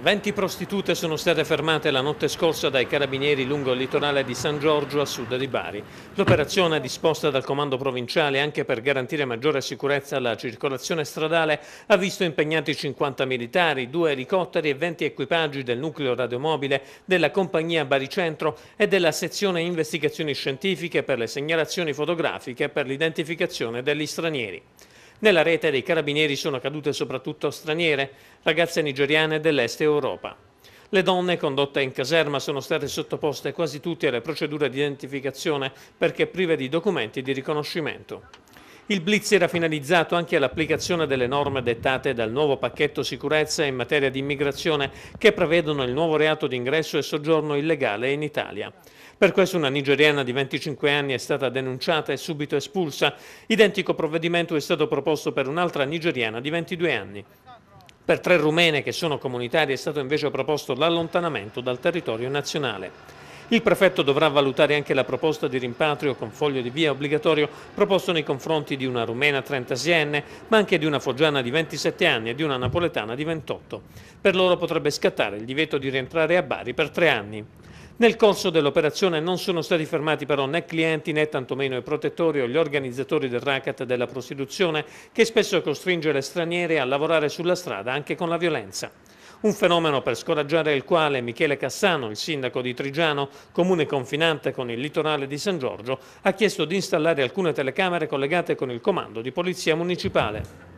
20 prostitute sono state fermate la notte scorsa dai carabinieri lungo il litorale di San Giorgio a sud di Bari. L'operazione disposta dal comando provinciale anche per garantire maggiore sicurezza alla circolazione stradale ha visto impegnati 50 militari, due elicotteri e 20 equipaggi del nucleo radiomobile della compagnia Baricentro e della sezione investigazioni scientifiche per le segnalazioni fotografiche e per l'identificazione degli stranieri. Nella rete dei carabinieri sono cadute soprattutto straniere, ragazze nigeriane dell'est Europa. Le donne condotte in caserma sono state sottoposte quasi tutte alle procedure di identificazione perché prive di documenti di riconoscimento. Il blitz era finalizzato anche all'applicazione delle norme dettate dal nuovo pacchetto sicurezza in materia di immigrazione che prevedono il nuovo reato di ingresso e soggiorno illegale in Italia. Per questo una nigeriana di 25 anni è stata denunciata e subito espulsa. Identico provvedimento è stato proposto per un'altra nigeriana di 22 anni. Per tre rumene che sono comunitarie è stato invece proposto l'allontanamento dal territorio nazionale. Il prefetto dovrà valutare anche la proposta di rimpatrio con foglio di via obbligatorio proposto nei confronti di una rumena 36enne, ma anche di una foggiana di 27 anni e di una napoletana di 28. Per loro potrebbe scattare il divieto di rientrare a Bari per tre anni. Nel corso dell'operazione non sono stati fermati però né clienti né tantomeno i protettori o gli organizzatori del racket della prostituzione che spesso costringe le straniere a lavorare sulla strada anche con la violenza. Un fenomeno per scoraggiare il quale Michele Cassano, il sindaco di Trigiano, comune confinante con il litorale di San Giorgio, ha chiesto di installare alcune telecamere collegate con il comando di polizia municipale.